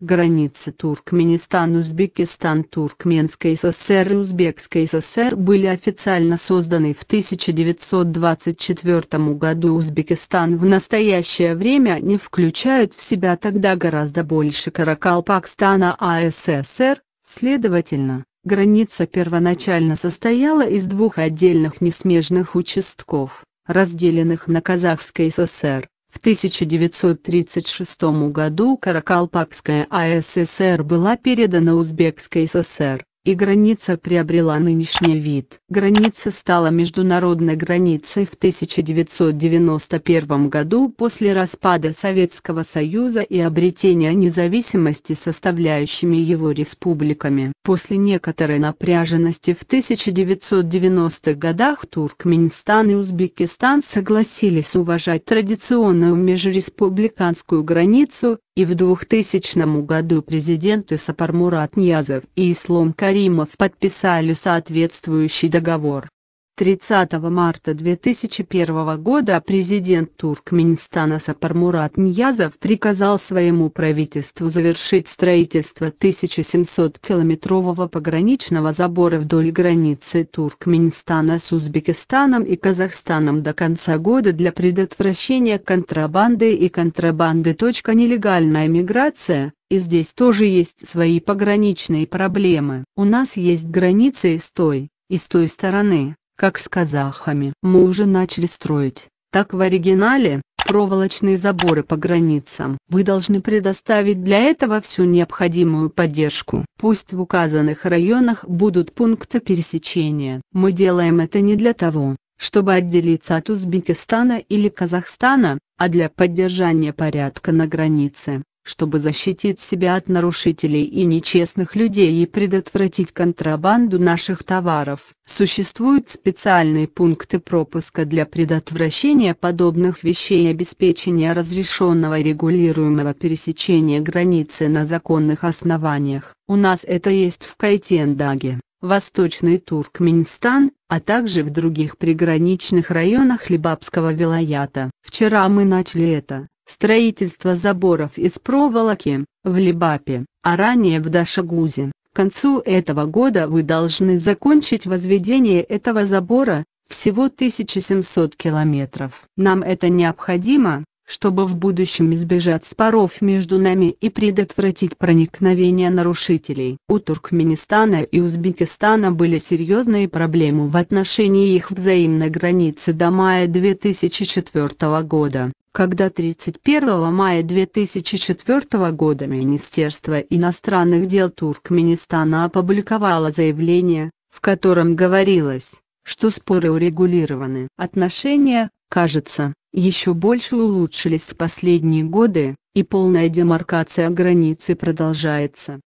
Границы Туркменистан-Узбекистан Туркменской ССР и Узбекской ССР были официально созданы в 1924 году Узбекистан в настоящее время не включает в себя тогда гораздо больше Каракалпакстана АССР, следовательно, граница первоначально состояла из двух отдельных несмежных участков, разделенных на Казахской ССР в 1936 году Каракалпакская АССР была передана Узбекской ССР и граница приобрела нынешний вид. Граница стала международной границей в 1991 году после распада Советского Союза и обретения независимости составляющими его республиками. После некоторой напряженности в 1990-х годах Туркменистан и Узбекистан согласились уважать традиционную межреспубликанскую границу, и в 2000 году президенты Сапармурат Мурат Ниязов и Ислом Кадыров Каримов подписали соответствующий договор. 30 марта 2001 года президент Туркменистана Сапармурат Ниязов приказал своему правительству завершить строительство 1700-километрового пограничного забора вдоль границы Туркменистана с Узбекистаном и Казахстаном до конца года для предотвращения контрабанды и контрабанды. Нелегальная миграция и здесь тоже есть свои пограничные проблемы. У нас есть границы и с той, и с той стороны как с казахами. Мы уже начали строить, так в оригинале, проволочные заборы по границам. Вы должны предоставить для этого всю необходимую поддержку. Пусть в указанных районах будут пункты пересечения. Мы делаем это не для того, чтобы отделиться от Узбекистана или Казахстана, а для поддержания порядка на границе чтобы защитить себя от нарушителей и нечестных людей и предотвратить контрабанду наших товаров. Существуют специальные пункты пропуска для предотвращения подобных вещей и обеспечения разрешенного регулируемого пересечения границы на законных основаниях. У нас это есть в Кайтендаге. Восточный Туркменистан, а также в других приграничных районах Либабского вилаята. Вчера мы начали это, Строительство заборов из проволоки, в Либапе, а ранее в Дашагузе. К концу этого года вы должны закончить возведение этого забора, всего 1700 километров. Нам это необходимо, чтобы в будущем избежать споров между нами и предотвратить проникновение нарушителей. У Туркменистана и Узбекистана были серьезные проблемы в отношении их взаимной границы до мая 2004 года когда 31 мая 2004 года Министерство иностранных дел Туркменистана опубликовало заявление, в котором говорилось, что споры урегулированы. Отношения, кажется, еще больше улучшились в последние годы, и полная демаркация границы продолжается.